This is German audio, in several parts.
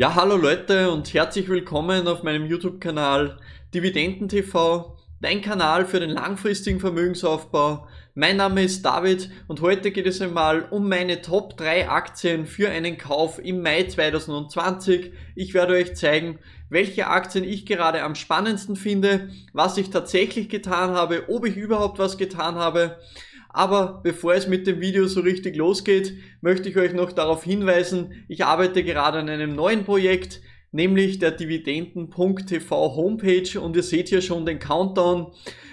Ja, hallo Leute und herzlich willkommen auf meinem YouTube-Kanal Dividenden TV, dein Kanal für den langfristigen Vermögensaufbau. Mein Name ist David und heute geht es einmal um meine Top 3 Aktien für einen Kauf im Mai 2020. Ich werde euch zeigen, welche Aktien ich gerade am spannendsten finde, was ich tatsächlich getan habe, ob ich überhaupt was getan habe aber bevor es mit dem Video so richtig losgeht, möchte ich euch noch darauf hinweisen, ich arbeite gerade an einem neuen Projekt, nämlich der dividenden.tv Homepage und ihr seht hier schon den Countdown.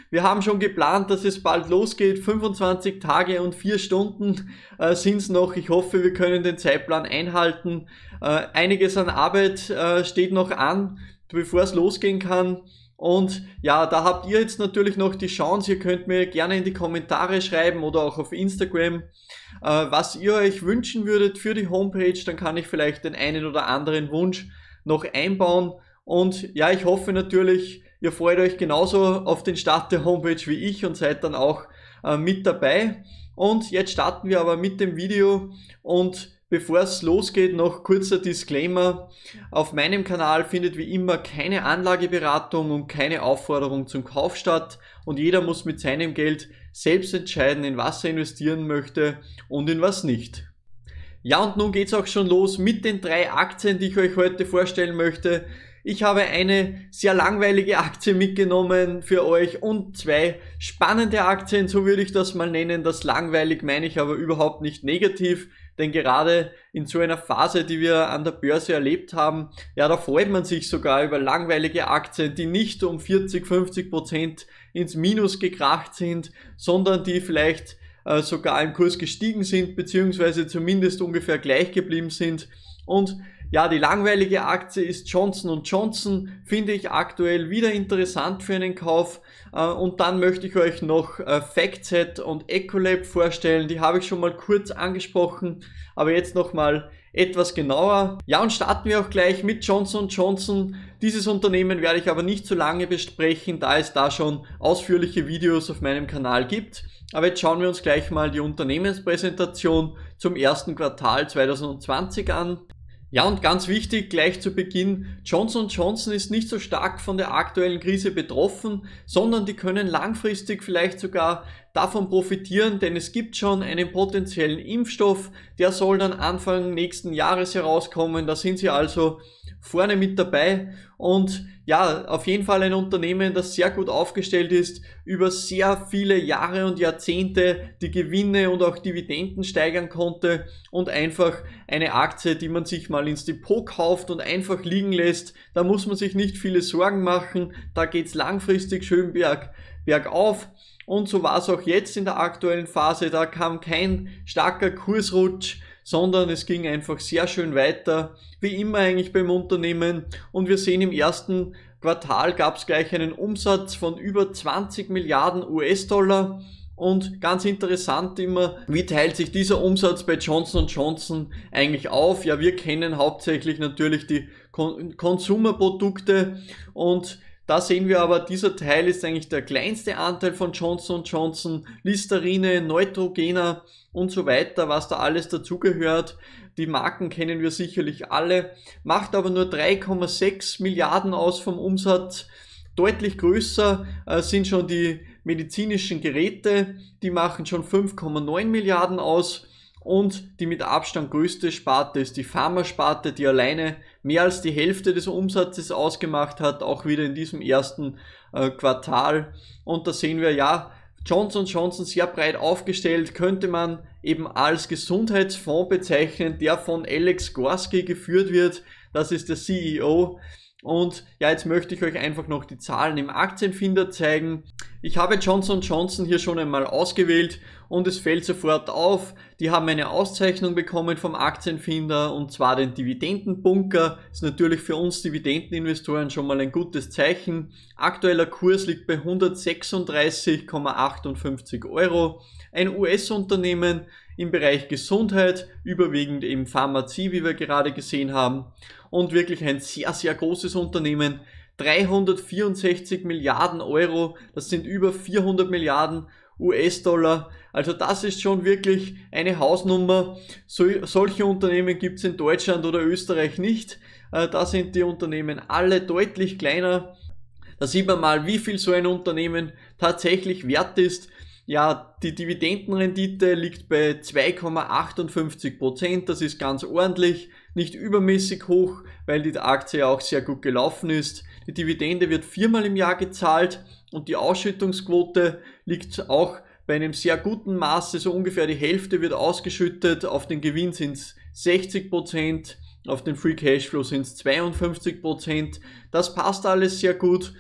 Wir haben schon geplant, dass es bald losgeht. 25 Tage und 4 Stunden äh, sind es noch. Ich hoffe, wir können den Zeitplan einhalten. Äh, einiges an Arbeit äh, steht noch an, bevor es losgehen kann. Und ja, da habt ihr jetzt natürlich noch die Chance. Ihr könnt mir gerne in die Kommentare schreiben oder auch auf Instagram, äh, was ihr euch wünschen würdet für die Homepage. Dann kann ich vielleicht den einen oder anderen Wunsch noch einbauen. Und ja, ich hoffe natürlich, ihr freut euch genauso auf den Start der Homepage wie ich und seid dann auch äh, mit dabei. Und jetzt starten wir aber mit dem Video und Bevor es losgeht, noch kurzer Disclaimer. Auf meinem Kanal findet wie immer keine Anlageberatung und keine Aufforderung zum Kauf statt und jeder muss mit seinem Geld selbst entscheiden, in was er investieren möchte und in was nicht. Ja, und nun geht es auch schon los mit den drei Aktien, die ich euch heute vorstellen möchte. Ich habe eine sehr langweilige Aktie mitgenommen für euch und zwei spannende Aktien, so würde ich das mal nennen. Das langweilig meine ich aber überhaupt nicht negativ. Denn gerade in so einer Phase, die wir an der Börse erlebt haben, ja, da freut man sich sogar über langweilige Aktien, die nicht um 40, 50 Prozent ins Minus gekracht sind, sondern die vielleicht äh, sogar im Kurs gestiegen sind, beziehungsweise zumindest ungefähr gleich geblieben sind. Und ja, die langweilige Aktie ist Johnson Johnson, finde ich aktuell wieder interessant für einen Kauf. Äh, und dann möchte ich euch noch äh, FactSet und Ecolab vorstellen. Die habe ich schon mal kurz angesprochen, aber jetzt nochmal etwas genauer. Ja, und starten wir auch gleich mit Johnson Johnson. Dieses Unternehmen werde ich aber nicht so lange besprechen, da es da schon ausführliche Videos auf meinem Kanal gibt. Aber jetzt schauen wir uns gleich mal die Unternehmenspräsentation zum ersten Quartal 2020 an. Ja, und ganz wichtig gleich zu Beginn, Johnson Johnson ist nicht so stark von der aktuellen Krise betroffen, sondern die können langfristig vielleicht sogar davon profitieren, denn es gibt schon einen potenziellen Impfstoff, der soll dann Anfang nächsten Jahres herauskommen. Da sind sie also vorne mit dabei und ja, auf jeden Fall ein Unternehmen, das sehr gut aufgestellt ist, über sehr viele Jahre und Jahrzehnte die Gewinne und auch Dividenden steigern konnte und einfach eine Aktie, die man sich mal ins Depot kauft und einfach liegen lässt, da muss man sich nicht viele Sorgen machen, da geht's langfristig schön berg, bergauf. Und so war es auch jetzt in der aktuellen Phase. Da kam kein starker Kursrutsch, sondern es ging einfach sehr schön weiter, wie immer eigentlich beim Unternehmen. Und wir sehen im ersten Quartal gab es gleich einen Umsatz von über 20 Milliarden US-Dollar. Und ganz interessant immer, wie teilt sich dieser Umsatz bei Johnson Johnson eigentlich auf? Ja, wir kennen hauptsächlich natürlich die Konsumerprodukte und da sehen wir aber, dieser Teil ist eigentlich der kleinste Anteil von Johnson Johnson, Listerine, Neutrogena und so weiter, was da alles dazugehört. Die Marken kennen wir sicherlich alle, macht aber nur 3,6 Milliarden aus vom Umsatz. Deutlich größer äh, sind schon die medizinischen Geräte, die machen schon 5,9 Milliarden aus und die mit Abstand größte Sparte ist die Pharmasparte, die alleine mehr als die Hälfte des Umsatzes ausgemacht hat, auch wieder in diesem ersten äh, Quartal. Und da sehen wir ja, Johnson Johnson sehr breit aufgestellt, könnte man eben als Gesundheitsfonds bezeichnen, der von Alex Gorski geführt wird. Das ist der CEO und ja, jetzt möchte ich euch einfach noch die Zahlen im Aktienfinder zeigen. Ich habe Johnson Johnson hier schon einmal ausgewählt und es fällt sofort auf, die haben eine Auszeichnung bekommen vom Aktienfinder und zwar den Dividendenbunker. Ist natürlich für uns Dividendeninvestoren schon mal ein gutes Zeichen. Aktueller Kurs liegt bei 136,58 Euro. Ein US-Unternehmen im Bereich Gesundheit, überwiegend eben Pharmazie, wie wir gerade gesehen haben und wirklich ein sehr, sehr großes Unternehmen. 364 Milliarden Euro, das sind über 400 Milliarden US-Dollar. Also das ist schon wirklich eine Hausnummer. So, solche Unternehmen gibt es in Deutschland oder Österreich nicht. Äh, da sind die Unternehmen alle deutlich kleiner. Da sieht man mal, wie viel so ein Unternehmen tatsächlich wert ist. Ja, die Dividendenrendite liegt bei 2,58 Prozent. Das ist ganz ordentlich nicht übermäßig hoch, weil die Aktie auch sehr gut gelaufen ist. Die Dividende wird viermal im Jahr gezahlt und die Ausschüttungsquote liegt auch bei einem sehr guten Maße, so ungefähr die Hälfte wird ausgeschüttet, auf den Gewinn sind es 60 Prozent, auf den Free Cashflow sind es 52 Prozent. Das passt alles sehr gut.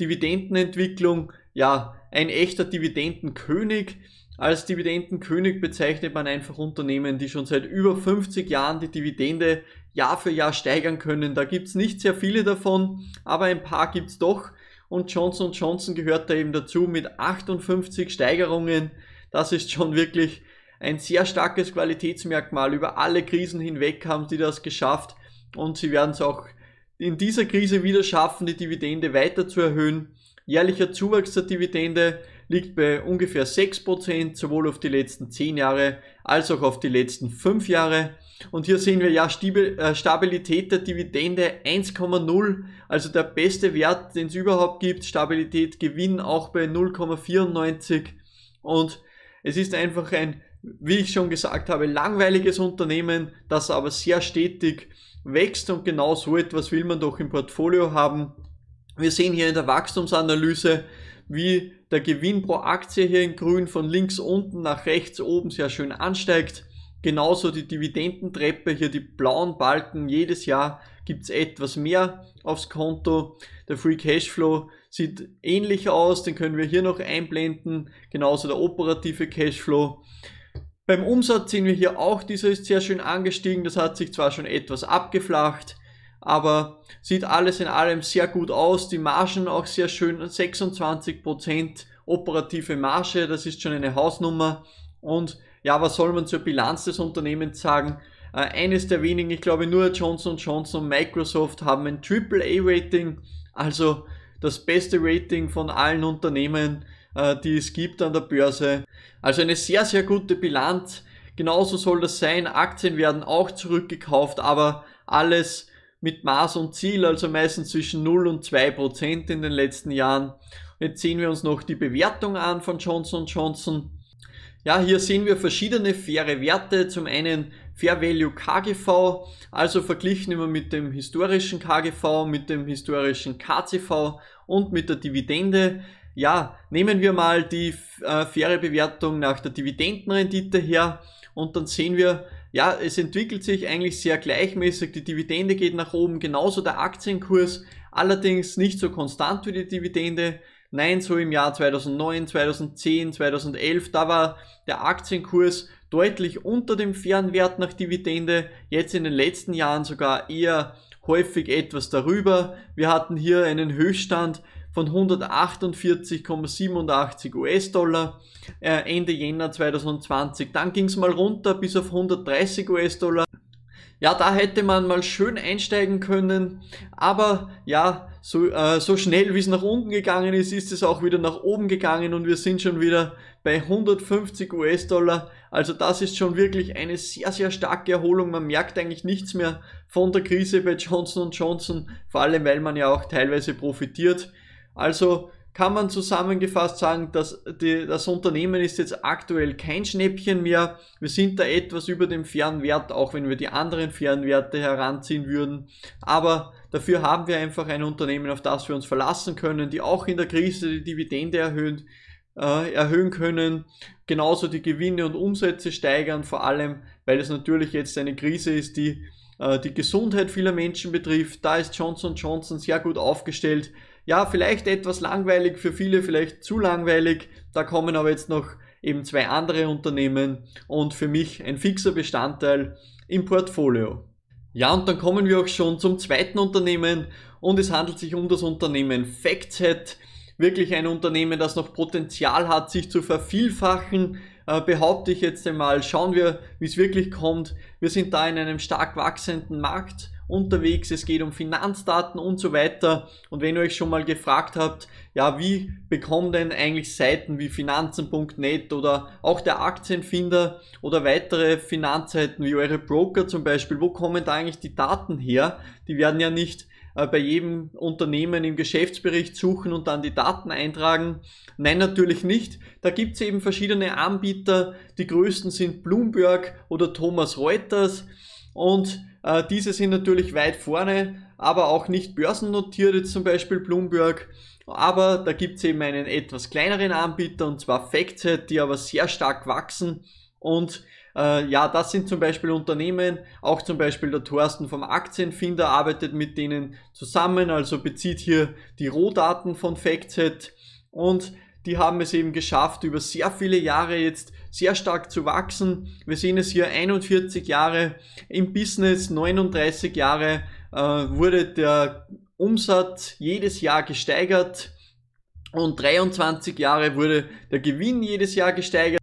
Dividendenentwicklung, ja, ein echter Dividendenkönig. Als Dividendenkönig bezeichnet man einfach Unternehmen, die schon seit über 50 Jahren die Dividende Jahr für Jahr steigern können. Da gibt's nicht sehr viele davon, aber ein paar gibt's doch. Und Johnson Johnson gehört da eben dazu mit 58 Steigerungen. Das ist schon wirklich ein sehr starkes Qualitätsmerkmal. Über alle Krisen hinweg haben sie das geschafft und sie werden es auch in dieser Krise wieder schaffen, die Dividende weiter zu erhöhen. Jährlicher Zuwachs der Dividende liegt bei ungefähr 6%, sowohl auf die letzten 10 Jahre als auch auf die letzten 5 Jahre. Und hier sehen wir ja äh, Stabilität der Dividende 1,0, also der beste Wert, den es überhaupt gibt. Stabilität Gewinn auch bei 0,94 und es ist einfach ein, wie ich schon gesagt habe, langweiliges Unternehmen, das aber sehr stetig wächst und genau so etwas will man doch im Portfolio haben. Wir sehen hier in der Wachstumsanalyse, wie der Gewinn pro Aktie hier in grün von links unten nach rechts oben sehr schön ansteigt. Genauso die Dividendentreppe, hier die blauen Balken, jedes Jahr gibt es etwas mehr aufs Konto. Der Free Cashflow sieht ähnlich aus, den können wir hier noch einblenden, genauso der operative Cashflow. Beim Umsatz sehen wir hier auch, dieser ist sehr schön angestiegen, das hat sich zwar schon etwas abgeflacht, aber sieht alles in allem sehr gut aus. Die Margen auch sehr schön, 26% operative Marge, das ist schon eine Hausnummer. Und ja, was soll man zur Bilanz des Unternehmens sagen? Äh, eines der wenigen, ich glaube nur Johnson Johnson und Microsoft haben ein AAA-Rating, also das beste Rating von allen Unternehmen, äh, die es gibt an der Börse. Also eine sehr, sehr gute Bilanz. Genauso soll das sein. Aktien werden auch zurückgekauft, aber alles mit Maß und Ziel, also meistens zwischen 0 und 2 Prozent in den letzten Jahren. Jetzt sehen wir uns noch die Bewertung an von Johnson Johnson. Ja, hier sehen wir verschiedene faire Werte. Zum einen Fair Value KGV, also verglichen immer mit dem historischen KGV, mit dem historischen KCV und mit der Dividende. Ja, nehmen wir mal die äh, faire Bewertung nach der Dividendenrendite her und dann sehen wir, ja, es entwickelt sich eigentlich sehr gleichmäßig, die Dividende geht nach oben, genauso der Aktienkurs, allerdings nicht so konstant wie die Dividende. Nein, so im Jahr 2009, 2010, 2011, da war der Aktienkurs deutlich unter dem Fernwert nach Dividende, jetzt in den letzten Jahren sogar eher häufig etwas darüber. Wir hatten hier einen Höchststand von 148,87 US-Dollar äh, Ende Jänner 2020. Dann ging es mal runter bis auf 130 US-Dollar. Ja, da hätte man mal schön einsteigen können, aber ja, so, äh, so schnell wie es nach unten gegangen ist, ist es auch wieder nach oben gegangen und wir sind schon wieder bei 150 US-Dollar. Also das ist schon wirklich eine sehr, sehr starke Erholung. Man merkt eigentlich nichts mehr von der Krise bei Johnson Johnson, vor allem weil man ja auch teilweise profitiert. Also kann man zusammengefasst sagen, dass die, das Unternehmen ist jetzt aktuell kein Schnäppchen mehr. Wir sind da etwas über dem fairen Wert, auch wenn wir die anderen fairen Werte heranziehen würden. Aber dafür haben wir einfach ein Unternehmen, auf das wir uns verlassen können, die auch in der Krise die Dividende erhöht, äh, erhöhen können, genauso die Gewinne und Umsätze steigern, vor allem weil es natürlich jetzt eine Krise ist, die äh, die Gesundheit vieler Menschen betrifft. Da ist Johnson Johnson sehr gut aufgestellt ja, vielleicht etwas langweilig für viele, vielleicht zu langweilig. Da kommen aber jetzt noch eben zwei andere Unternehmen und für mich ein fixer Bestandteil im Portfolio. Ja, und dann kommen wir auch schon zum zweiten Unternehmen und es handelt sich um das Unternehmen FactSet. Wirklich ein Unternehmen, das noch Potenzial hat, sich zu vervielfachen, äh, behaupte ich jetzt einmal. Schauen wir, wie es wirklich kommt. Wir sind da in einem stark wachsenden Markt unterwegs. Es geht um Finanzdaten und so weiter. Und wenn ihr euch schon mal gefragt habt, ja, wie bekommen denn eigentlich Seiten wie finanzen.net oder auch der Aktienfinder oder weitere Finanzseiten wie eure Broker zum Beispiel, wo kommen da eigentlich die Daten her? Die werden ja nicht äh, bei jedem Unternehmen im Geschäftsbericht suchen und dann die Daten eintragen? Nein, natürlich nicht. Da gibt es eben verschiedene Anbieter. Die größten sind Bloomberg oder Thomas Reuters. Und äh, diese sind natürlich weit vorne, aber auch nicht börsennotiert, jetzt zum Beispiel Bloomberg. Aber da gibt es eben einen etwas kleineren Anbieter und zwar Factset, die aber sehr stark wachsen. Und äh, ja, das sind zum Beispiel Unternehmen, auch zum Beispiel der Thorsten vom Aktienfinder arbeitet mit denen zusammen, also bezieht hier die Rohdaten von Factset und die haben es eben geschafft, über sehr viele Jahre jetzt sehr stark zu wachsen. Wir sehen es hier 41 Jahre im Business, 39 Jahre äh, wurde der Umsatz jedes Jahr gesteigert und 23 Jahre wurde der Gewinn jedes Jahr gesteigert.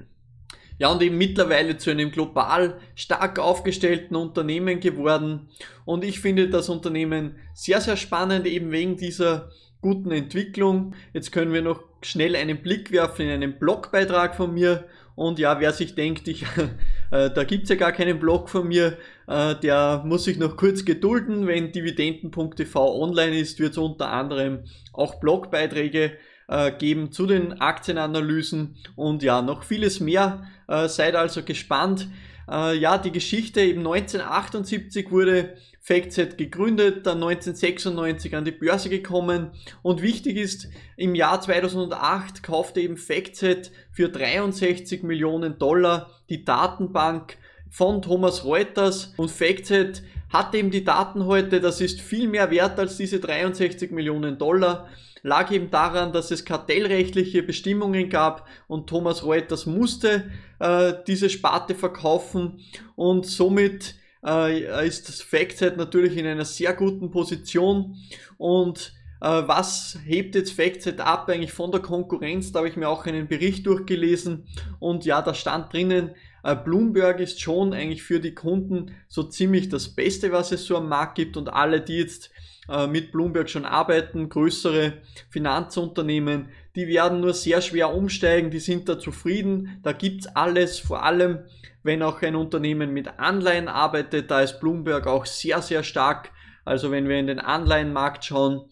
Ja, und eben mittlerweile zu einem global stark aufgestellten Unternehmen geworden. Und ich finde das Unternehmen sehr, sehr spannend, eben wegen dieser guten Entwicklung. Jetzt können wir noch schnell einen Blick werfen in einen Blogbeitrag von mir und ja, wer sich denkt, ich, äh, da gibt's ja gar keinen Blog von mir, äh, der muss sich noch kurz gedulden. Wenn dividenden.tv online ist, wird es unter anderem auch Blogbeiträge äh, geben zu den Aktienanalysen und ja, noch vieles mehr. Äh, seid also gespannt. Äh, ja, die Geschichte eben 1978 wurde FactSet gegründet, dann 1996 an die Börse gekommen und wichtig ist, im Jahr 2008 kaufte eben FactSet für 63 Millionen Dollar die Datenbank von Thomas Reuters und FactSet hat eben die Daten heute, das ist viel mehr wert als diese 63 Millionen Dollar, lag eben daran, dass es kartellrechtliche Bestimmungen gab und Thomas Reuters musste äh, diese Sparte verkaufen und somit äh, ist das Factset natürlich in einer sehr guten Position und äh, was hebt jetzt Factset ab eigentlich von der Konkurrenz? Da habe ich mir auch einen Bericht durchgelesen und ja, da stand drinnen, äh, Bloomberg ist schon eigentlich für die Kunden so ziemlich das Beste, was es so am Markt gibt und alle, die jetzt äh, mit Bloomberg schon arbeiten, größere Finanzunternehmen, die werden nur sehr schwer umsteigen, die sind da zufrieden, da gibt es alles, vor allem wenn auch ein Unternehmen mit Anleihen arbeitet, da ist Bloomberg auch sehr, sehr stark. Also wenn wir in den Anleihenmarkt schauen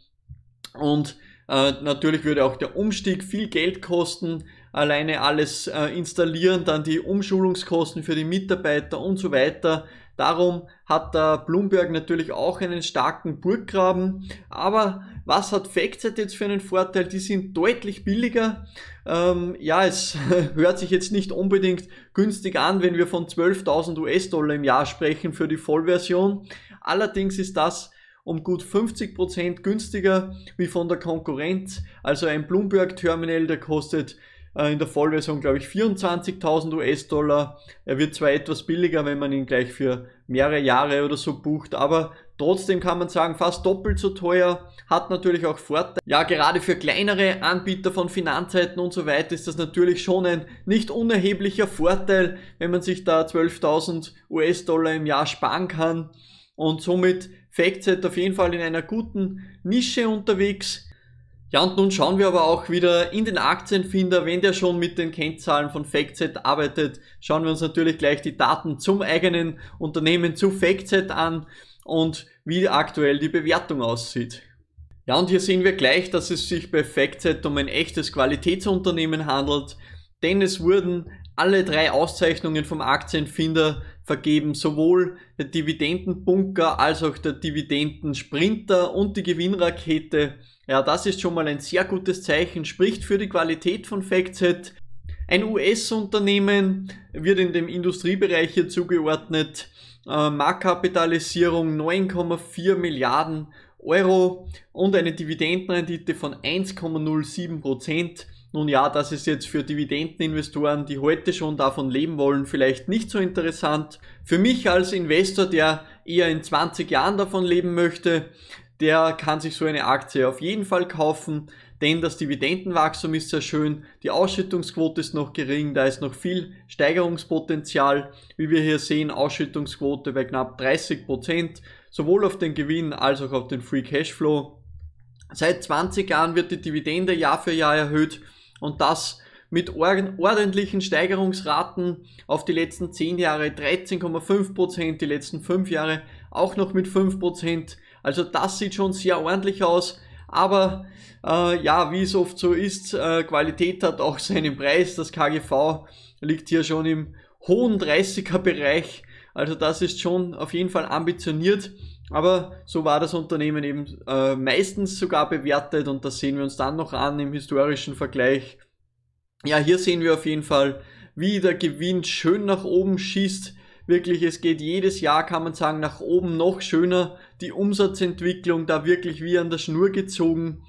und äh, natürlich würde auch der Umstieg viel Geld kosten, alleine alles äh, installieren, dann die Umschulungskosten für die Mitarbeiter und so weiter. Darum hat der Bloomberg natürlich auch einen starken Burggraben, aber was hat Factset jetzt für einen Vorteil? Die sind deutlich billiger. Ähm, ja, es hört sich jetzt nicht unbedingt günstig an, wenn wir von 12.000 US-Dollar im Jahr sprechen für die Vollversion. Allerdings ist das um gut 50% günstiger wie von der Konkurrenz. Also ein Bloomberg-Terminal, der kostet äh, in der Vollversion, glaube ich, 24.000 US-Dollar. Er wird zwar etwas billiger, wenn man ihn gleich für mehrere Jahre oder so bucht, aber trotzdem kann man sagen, fast doppelt so teuer, hat natürlich auch Vorteile. Ja, gerade für kleinere Anbieter von Finanzseiten und so weiter ist das natürlich schon ein nicht unerheblicher Vorteil, wenn man sich da 12.000 US-Dollar im Jahr sparen kann. Und somit FactSet auf jeden Fall in einer guten Nische unterwegs ja, und nun schauen wir aber auch wieder in den Aktienfinder, wenn der schon mit den Kennzahlen von FactSet arbeitet, schauen wir uns natürlich gleich die Daten zum eigenen Unternehmen zu FactSet an und wie aktuell die Bewertung aussieht. Ja, und hier sehen wir gleich, dass es sich bei FactSet um ein echtes Qualitätsunternehmen handelt, denn es wurden alle drei Auszeichnungen vom Aktienfinder vergeben, sowohl der Dividendenbunker als auch der Dividendensprinter und die Gewinnrakete ja, das ist schon mal ein sehr gutes Zeichen, spricht für die Qualität von FactSet. Ein US-Unternehmen wird in dem Industriebereich hier zugeordnet. Äh, Marktkapitalisierung 9,4 Milliarden Euro und eine Dividendenrendite von 1,07 Nun ja, das ist jetzt für Dividendeninvestoren, die heute schon davon leben wollen, vielleicht nicht so interessant. Für mich als Investor, der eher in 20 Jahren davon leben möchte, der kann sich so eine Aktie auf jeden Fall kaufen, denn das Dividendenwachstum ist sehr schön, die Ausschüttungsquote ist noch gering, da ist noch viel Steigerungspotenzial. Wie wir hier sehen, Ausschüttungsquote bei knapp 30%, sowohl auf den Gewinn als auch auf den Free Cashflow. Seit 20 Jahren wird die Dividende Jahr für Jahr erhöht und das mit ordentlichen Steigerungsraten auf die letzten 10 Jahre 13,5%, die letzten 5 Jahre auch noch mit 5%. Also das sieht schon sehr ordentlich aus. Aber äh, ja, wie es oft so ist, äh, Qualität hat auch seinen Preis. Das KGV liegt hier schon im hohen 30er Bereich. Also das ist schon auf jeden Fall ambitioniert. Aber so war das Unternehmen eben äh, meistens sogar bewertet und das sehen wir uns dann noch an im historischen Vergleich. Ja, hier sehen wir auf jeden Fall, wie der Gewinn schön nach oben schießt. Wirklich, es geht jedes Jahr, kann man sagen, nach oben noch schöner die Umsatzentwicklung da wirklich wie an der Schnur gezogen.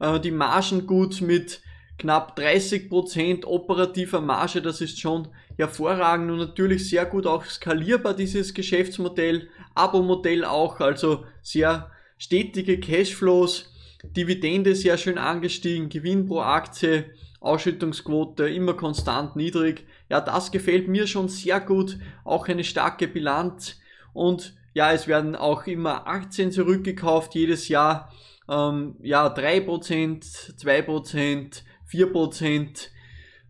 Äh, die Margen gut mit knapp 30% operativer Marge, das ist schon hervorragend und natürlich sehr gut auch skalierbar dieses Geschäftsmodell, Abo-Modell auch, also sehr stetige Cashflows, Dividende sehr schön angestiegen, Gewinn pro Aktie, Ausschüttungsquote immer konstant niedrig. Ja, das gefällt mir schon sehr gut, auch eine starke Bilanz und ja, es werden auch immer Aktien zurückgekauft jedes Jahr. Ähm, ja, 3%, 2%, 4%.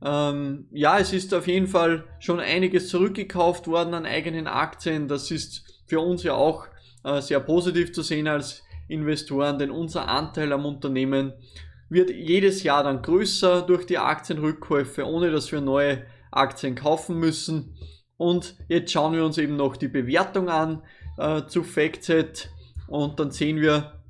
Ähm, ja, es ist auf jeden Fall schon einiges zurückgekauft worden an eigenen Aktien. Das ist für uns ja auch äh, sehr positiv zu sehen als Investoren, denn unser Anteil am Unternehmen wird jedes Jahr dann größer durch die Aktienrückkäufe, ohne dass wir neue Aktien kaufen müssen. Und jetzt schauen wir uns eben noch die Bewertung an äh, zu Factset und dann sehen wir,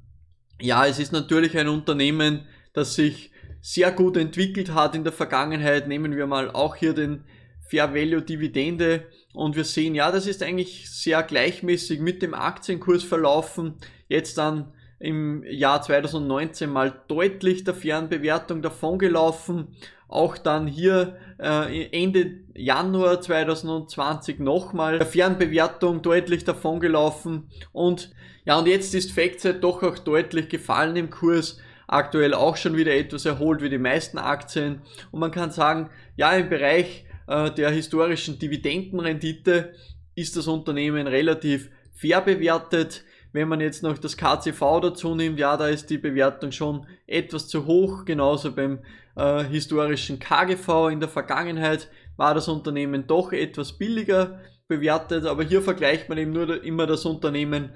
ja, es ist natürlich ein Unternehmen, das sich sehr gut entwickelt hat in der Vergangenheit. Nehmen wir mal auch hier den Fair Value Dividende und wir sehen, ja, das ist eigentlich sehr gleichmäßig mit dem Aktienkurs verlaufen. Jetzt dann im Jahr 2019 mal deutlich der Fernbewertung davon gelaufen. Auch dann hier äh, Ende Januar 2020 nochmal der Fernbewertung deutlich davon gelaufen und ja, und jetzt ist Factset halt doch auch deutlich gefallen im Kurs aktuell auch schon wieder etwas erholt wie die meisten Aktien. Und man kann sagen, ja, im Bereich äh, der historischen Dividendenrendite ist das Unternehmen relativ fair bewertet. Wenn man jetzt noch das KCV dazu nimmt, ja, da ist die Bewertung schon etwas zu hoch, genauso beim äh, historischen KGV in der Vergangenheit war das Unternehmen doch etwas billiger bewertet, aber hier vergleicht man eben nur immer das Unternehmen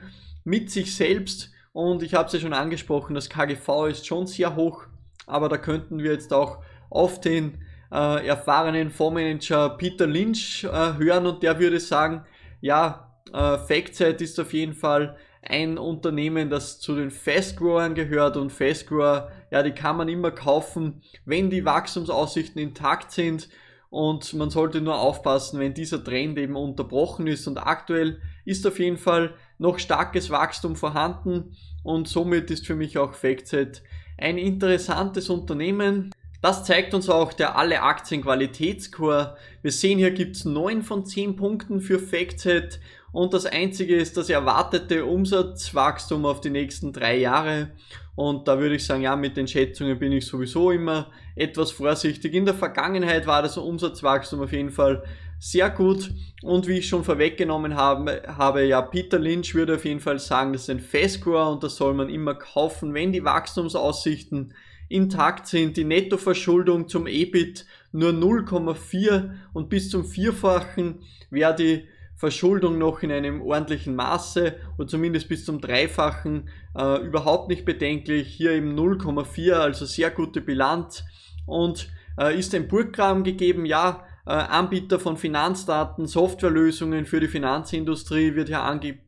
mit sich selbst und ich habe es ja schon angesprochen, das KGV ist schon sehr hoch, aber da könnten wir jetzt auch auf den äh, erfahrenen Fondsmanager Peter Lynch äh, hören und der würde sagen, ja, äh, Factset ist auf jeden Fall ein Unternehmen, das zu den Fastgrowern gehört und Fastgrower, ja, die kann man immer kaufen, wenn die Wachstumsaussichten intakt sind und man sollte nur aufpassen, wenn dieser Trend eben unterbrochen ist und aktuell ist auf jeden Fall noch starkes Wachstum vorhanden und somit ist für mich auch Factset ein interessantes Unternehmen. Das zeigt uns auch der alle Aktien Qualitätscore. Wir sehen hier gibt's neun von zehn Punkten für Factset und das einzige ist das erwartete Umsatzwachstum auf die nächsten drei Jahre und da würde ich sagen, ja, mit den Schätzungen bin ich sowieso immer etwas vorsichtig. In der Vergangenheit war das Umsatzwachstum auf jeden Fall sehr gut. Und wie ich schon vorweggenommen habe, habe ja Peter Lynch würde auf jeden Fall sagen, das ist ein Festcore und das soll man immer kaufen, wenn die Wachstumsaussichten intakt sind. Die Nettoverschuldung zum EBIT nur 0,4 und bis zum Vierfachen wäre die Verschuldung noch in einem ordentlichen Maße oder zumindest bis zum Dreifachen äh, überhaupt nicht bedenklich. Hier eben 0,4, also sehr gute Bilanz. Und äh, ist ein Burggraben gegeben, ja. Äh, Anbieter von Finanzdaten, Softwarelösungen für die Finanzindustrie wird hier ange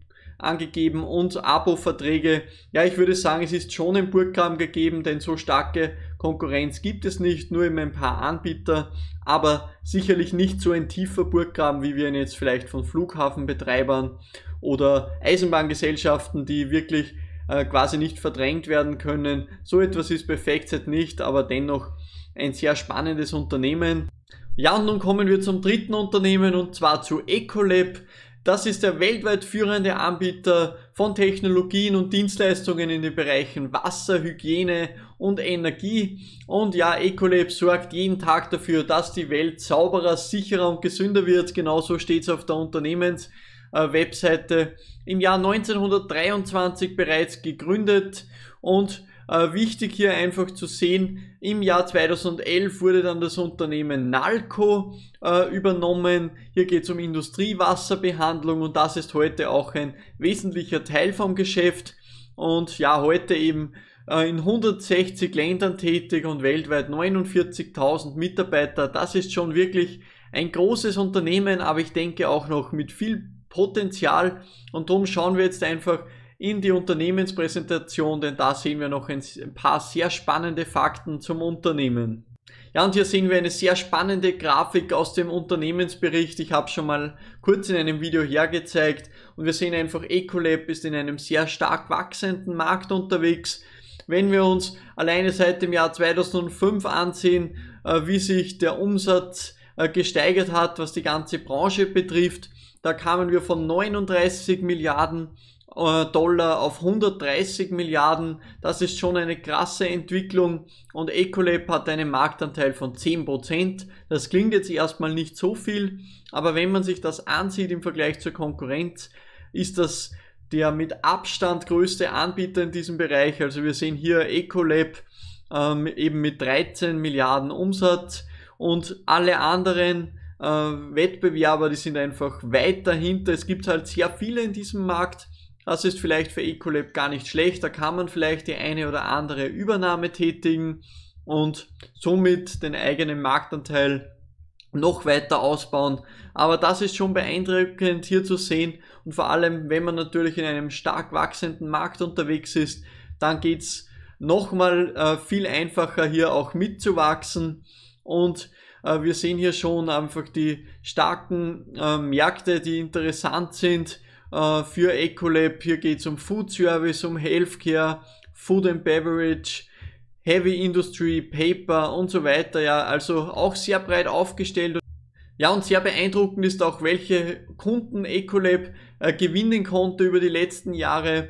angegeben und Abo-Verträge. Ja, ich würde sagen, es ist schon ein Burggraben gegeben, denn so starke Konkurrenz gibt es nicht, nur eben ein paar Anbieter, aber sicherlich nicht so ein tiefer Burggraben, wie wir ihn jetzt vielleicht von Flughafenbetreibern oder Eisenbahngesellschaften, die wirklich äh, quasi nicht verdrängt werden können. So etwas ist bei Factset nicht, aber dennoch ein sehr spannendes Unternehmen. Ja, und nun kommen wir zum dritten Unternehmen und zwar zu Ecolab. Das ist der weltweit führende Anbieter von Technologien und Dienstleistungen in den Bereichen Wasser, Hygiene und Energie. Und ja, Ecolab sorgt jeden Tag dafür, dass die Welt sauberer, sicherer und gesünder wird. Genauso steht es auf der Unternehmens- äh, Webseite im Jahr 1923 bereits gegründet und äh, wichtig hier einfach zu sehen, im Jahr 2011 wurde dann das Unternehmen Nalco äh, übernommen. Hier geht es um Industriewasserbehandlung und das ist heute auch ein wesentlicher Teil vom Geschäft. Und ja, heute eben äh, in 160 Ländern tätig und weltweit 49.000 Mitarbeiter. Das ist schon wirklich ein großes Unternehmen, aber ich denke auch noch mit viel Potenzial und darum schauen wir jetzt einfach in die Unternehmenspräsentation, denn da sehen wir noch ein paar sehr spannende Fakten zum Unternehmen. Ja, und hier sehen wir eine sehr spannende Grafik aus dem Unternehmensbericht. Ich habe schon mal kurz in einem Video hergezeigt und wir sehen einfach, Ecolab ist in einem sehr stark wachsenden Markt unterwegs. Wenn wir uns alleine seit dem Jahr 2005 ansehen, äh, wie sich der Umsatz äh, gesteigert hat, was die ganze Branche betrifft, da kamen wir von 39 Milliarden äh, Dollar auf 130 Milliarden. Das ist schon eine krasse Entwicklung und Ecolab hat einen Marktanteil von 10%. Das klingt jetzt erstmal nicht so viel, aber wenn man sich das ansieht im Vergleich zur Konkurrenz, ist das der mit Abstand größte Anbieter in diesem Bereich. Also wir sehen hier Ecolab ähm, eben mit 13 Milliarden Umsatz und alle anderen äh, Wettbewerber, die sind einfach weit dahinter. Es gibt halt sehr viele in diesem Markt. Das ist vielleicht für Ecolab gar nicht schlecht. Da kann man vielleicht die eine oder andere Übernahme tätigen und somit den eigenen Marktanteil noch weiter ausbauen. Aber das ist schon beeindruckend hier zu sehen und vor allem, wenn man natürlich in einem stark wachsenden Markt unterwegs ist, dann geht's nochmal äh, viel einfacher hier auch mitzuwachsen und äh, wir sehen hier schon einfach die starken ähm, Märkte, die interessant sind äh, für Ecolab. Hier geht es um Food Service, um Healthcare, Food and Beverage, Heavy Industry, Paper und so weiter. Ja, also auch sehr breit aufgestellt. Ja, und sehr beeindruckend ist auch, welche Kunden Ecolab äh, gewinnen konnte über die letzten Jahre.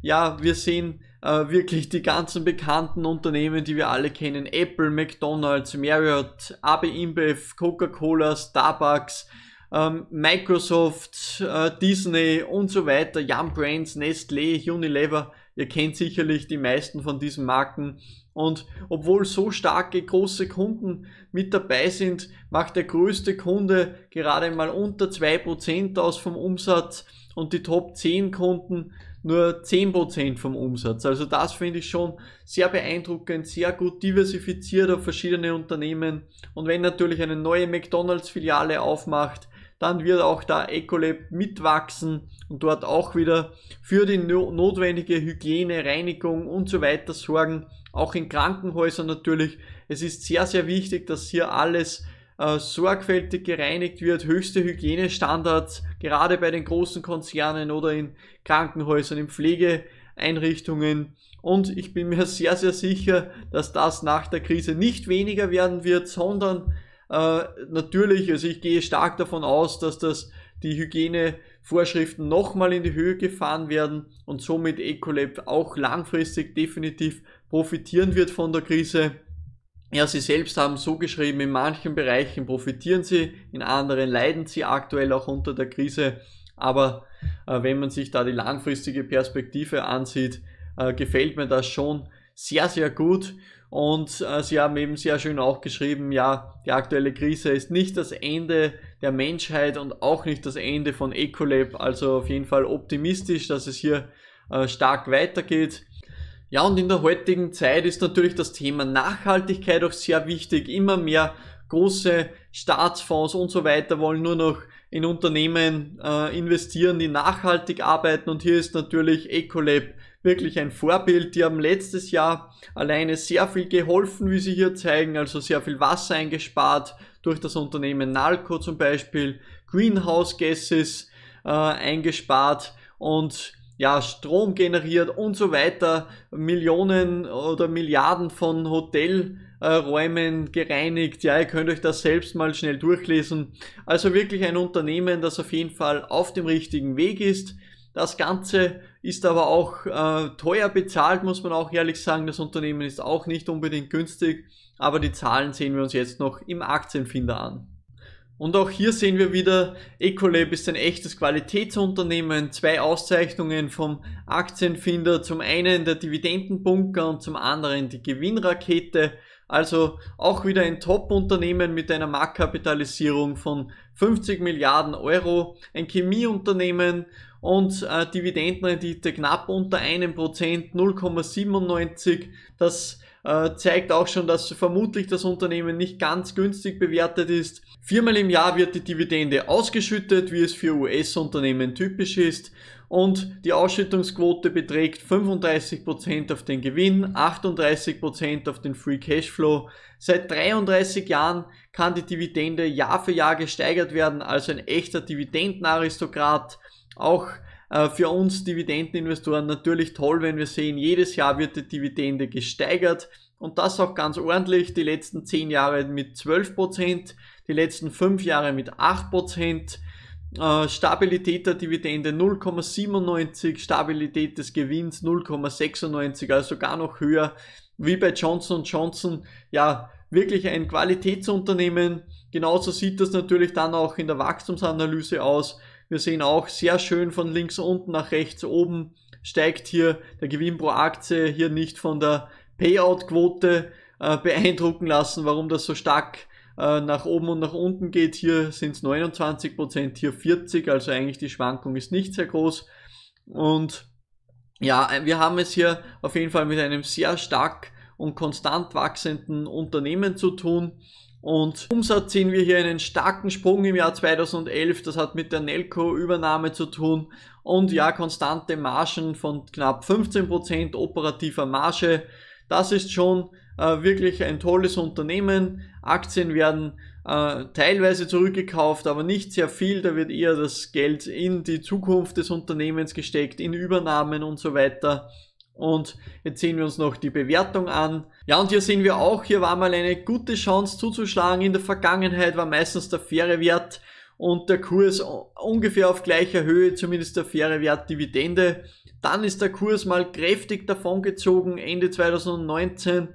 Ja, wir sehen äh, wirklich die ganzen bekannten Unternehmen, die wir alle kennen, Apple, McDonald's, Marriott, AB InBev, Coca-Cola, Starbucks, ähm, Microsoft, äh, Disney und so weiter, Yum Brands, Nestlé, Unilever, ihr kennt sicherlich die meisten von diesen Marken. Und obwohl so starke große Kunden mit dabei sind, macht der größte Kunde gerade mal unter 2% aus vom Umsatz und die Top 10 Kunden nur 10% vom Umsatz. Also das finde ich schon sehr beeindruckend, sehr gut diversifiziert auf verschiedene Unternehmen. Und wenn natürlich eine neue McDonalds-Filiale aufmacht, dann wird auch da Ecolab mitwachsen und dort auch wieder für die notwendige Hygiene, Reinigung und so weiter sorgen. Auch in Krankenhäusern natürlich. Es ist sehr, sehr wichtig, dass hier alles äh, sorgfältig gereinigt wird, höchste Hygienestandards, gerade bei den großen Konzernen oder in Krankenhäusern, in Pflegeeinrichtungen. Und ich bin mir sehr, sehr sicher, dass das nach der Krise nicht weniger werden wird, sondern äh, natürlich, also ich gehe stark davon aus, dass das die Hygienevorschriften nochmal in die Höhe gefahren werden und somit Ecolab auch langfristig definitiv profitieren wird von der Krise. Ja, sie selbst haben so geschrieben, in manchen Bereichen profitieren sie, in anderen leiden sie aktuell auch unter der Krise. Aber äh, wenn man sich da die langfristige Perspektive ansieht, äh, gefällt mir das schon sehr, sehr gut. Und äh, sie haben eben sehr schön auch geschrieben, ja, die aktuelle Krise ist nicht das Ende der Menschheit und auch nicht das Ende von Ecolab. Also auf jeden Fall optimistisch, dass es hier äh, stark weitergeht. Ja, und in der heutigen Zeit ist natürlich das Thema Nachhaltigkeit auch sehr wichtig. Immer mehr große Staatsfonds und so weiter wollen nur noch in Unternehmen äh, investieren, die nachhaltig arbeiten. Und hier ist natürlich Ecolab wirklich ein Vorbild. Die haben letztes Jahr alleine sehr viel geholfen, wie sie hier zeigen, also sehr viel Wasser eingespart durch das Unternehmen Nalco zum Beispiel, Greenhouse Gases äh, eingespart und ja, Strom generiert und so weiter, Millionen oder Milliarden von Hotelräumen gereinigt. Ja, ihr könnt euch das selbst mal schnell durchlesen. Also wirklich ein Unternehmen, das auf jeden Fall auf dem richtigen Weg ist. Das Ganze ist aber auch äh, teuer bezahlt, muss man auch ehrlich sagen. Das Unternehmen ist auch nicht unbedingt günstig, aber die Zahlen sehen wir uns jetzt noch im Aktienfinder an. Und auch hier sehen wir wieder, Ecolab ist ein echtes Qualitätsunternehmen, zwei Auszeichnungen vom Aktienfinder, zum einen der Dividendenbunker und zum anderen die Gewinnrakete. Also auch wieder ein Top-Unternehmen mit einer Marktkapitalisierung von 50 Milliarden Euro, ein Chemieunternehmen und äh, Dividendenrendite knapp unter einem Prozent, 0,97. Das äh, zeigt auch schon, dass vermutlich das Unternehmen nicht ganz günstig bewertet ist. Viermal im Jahr wird die Dividende ausgeschüttet, wie es für US-Unternehmen typisch ist. Und die Ausschüttungsquote beträgt 35% auf den Gewinn, 38% auf den Free Cashflow. Seit 33 Jahren kann die Dividende Jahr für Jahr gesteigert werden, also ein echter Dividendenaristokrat. Auch äh, für uns Dividendeninvestoren natürlich toll, wenn wir sehen, jedes Jahr wird die Dividende gesteigert und das auch ganz ordentlich. Die letzten 10 Jahre mit 12%, die letzten 5 Jahre mit 8%. Äh, Stabilität der Dividende 0,97, Stabilität des Gewinns 0,96, also gar noch höher wie bei Johnson Johnson. Ja, wirklich ein Qualitätsunternehmen. Genauso sieht das natürlich dann auch in der Wachstumsanalyse aus. Wir sehen auch sehr schön von links unten nach rechts oben steigt hier der Gewinn pro Aktie hier nicht von der Payout-Quote äh, beeindrucken lassen, warum das so stark äh, nach oben und nach unten geht. Hier sind es 29%, hier 40%, also eigentlich die Schwankung ist nicht sehr groß. Und ja, wir haben es hier auf jeden Fall mit einem sehr stark und konstant wachsenden Unternehmen zu tun. Und Umsatz sehen wir hier einen starken Sprung im Jahr 2011. Das hat mit der Nelco-Übernahme zu tun. Und ja, konstante Margen von knapp 15% operativer Marge. Das ist schon äh, wirklich ein tolles Unternehmen. Aktien werden äh, teilweise zurückgekauft, aber nicht sehr viel. Da wird eher das Geld in die Zukunft des Unternehmens gesteckt, in Übernahmen und so weiter. Und jetzt sehen wir uns noch die Bewertung an. Ja, und hier sehen wir auch, hier war mal eine gute Chance zuzuschlagen. In der Vergangenheit war meistens der faire Wert und der Kurs ungefähr auf gleicher Höhe, zumindest der faire Wert Dividende. Dann ist der Kurs mal kräftig davongezogen Ende 2019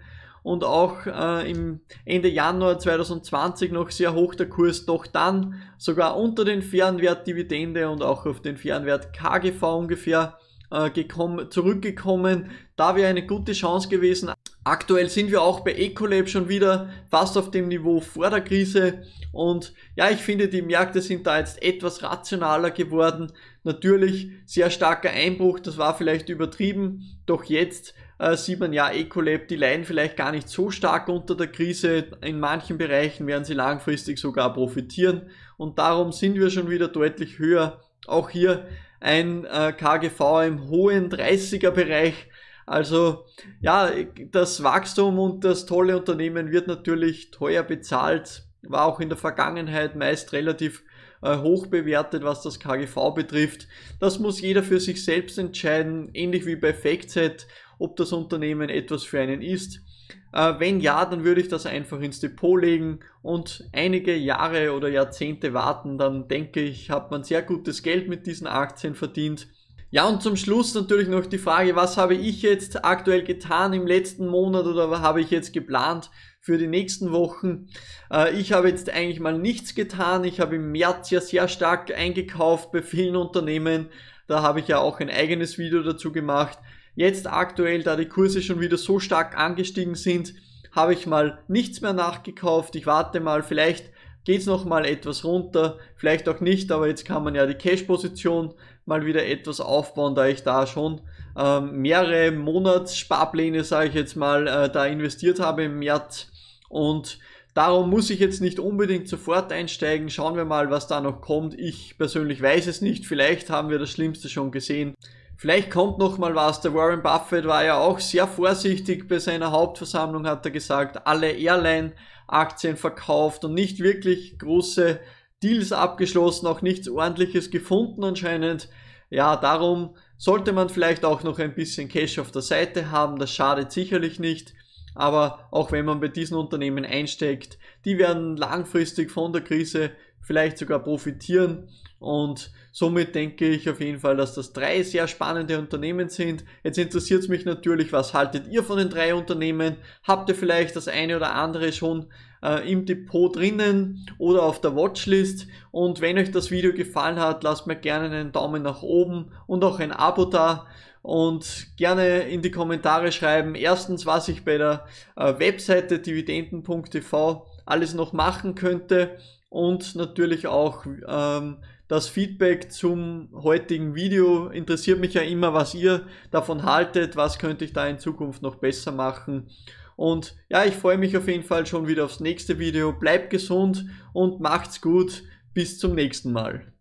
und auch äh, im Ende Januar 2020 noch sehr hoch der Kurs, doch dann sogar unter den fairen Wert Dividende und auch auf den fairen Wert KGV ungefähr. Äh, gekommen, zurückgekommen. Da wäre eine gute Chance gewesen. Aktuell sind wir auch bei Ecolab schon wieder fast auf dem Niveau vor der Krise. Und ja, ich finde, die Märkte sind da jetzt etwas rationaler geworden. Natürlich sehr starker Einbruch, das war vielleicht übertrieben. Doch jetzt äh, sieht man ja, Ecolab, die leiden vielleicht gar nicht so stark unter der Krise. In manchen Bereichen werden sie langfristig sogar profitieren. Und darum sind wir schon wieder deutlich höher. Auch hier ein äh, KGV im hohen 30er Bereich. Also ja, das Wachstum und das tolle Unternehmen wird natürlich teuer bezahlt, war auch in der Vergangenheit meist relativ äh, hoch bewertet, was das KGV betrifft. Das muss jeder für sich selbst entscheiden, ähnlich wie bei FactSet, ob das Unternehmen etwas für einen ist. Äh, wenn ja, dann würde ich das einfach ins Depot legen und einige Jahre oder Jahrzehnte warten. Dann denke ich, hat man sehr gutes Geld mit diesen Aktien verdient. Ja, und zum Schluss natürlich noch die Frage, was habe ich jetzt aktuell getan im letzten Monat oder was habe ich jetzt geplant für die nächsten Wochen? Äh, ich habe jetzt eigentlich mal nichts getan. Ich habe im März ja sehr stark eingekauft bei vielen Unternehmen. Da habe ich ja auch ein eigenes Video dazu gemacht. Jetzt aktuell, da die Kurse schon wieder so stark angestiegen sind, habe ich mal nichts mehr nachgekauft. Ich warte mal, vielleicht geht es nochmal etwas runter, vielleicht auch nicht, aber jetzt kann man ja die Cash-Position mal wieder etwas aufbauen, da ich da schon ähm, mehrere Monatssparpläne, sage ich jetzt mal, äh, da investiert habe im März und Darum muss ich jetzt nicht unbedingt sofort einsteigen. Schauen wir mal, was da noch kommt. Ich persönlich weiß es nicht. Vielleicht haben wir das Schlimmste schon gesehen. Vielleicht kommt noch mal was. Der Warren Buffett war ja auch sehr vorsichtig bei seiner Hauptversammlung, hat er gesagt, alle Airline-Aktien verkauft und nicht wirklich große Deals abgeschlossen, auch nichts ordentliches gefunden anscheinend. Ja, darum sollte man vielleicht auch noch ein bisschen Cash auf der Seite haben, das schadet sicherlich nicht. Aber auch wenn man bei diesen Unternehmen einsteckt, die werden langfristig von der Krise vielleicht sogar profitieren und somit denke ich auf jeden Fall, dass das drei sehr spannende Unternehmen sind. Jetzt interessiert es mich natürlich, was haltet ihr von den drei Unternehmen? Habt ihr vielleicht das eine oder andere schon äh, im Depot drinnen oder auf der Watchlist? Und wenn euch das Video gefallen hat, lasst mir gerne einen Daumen nach oben und auch ein Abo da und gerne in die Kommentare schreiben. Erstens, was ich bei der äh, Webseite dividenden.tv alles noch machen könnte und natürlich auch, ähm, das Feedback zum heutigen Video. Interessiert mich ja immer, was ihr davon haltet, was könnte ich da in Zukunft noch besser machen. Und ja, ich freue mich auf jeden Fall schon wieder aufs nächste Video. Bleibt gesund und macht's gut. Bis zum nächsten Mal.